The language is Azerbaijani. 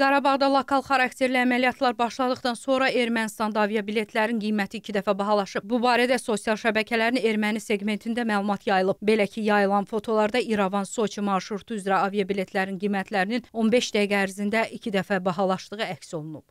Qarabağda lokal xarakterli əməliyyatlar başladıqdan sonra Ermənistanda aviabiletlərin qiyməti iki dəfə bahalaşıb. Bu barədə sosial şəbəkələrin erməni segmentində məlumat yayılıb. Belə ki, yayılan fotolarda İravan-Soçi marşrutu üzrə aviabiletlərin qiymətlərinin 15 dəqiqə ərzində iki dəfə bahalaşdığı əks olunub.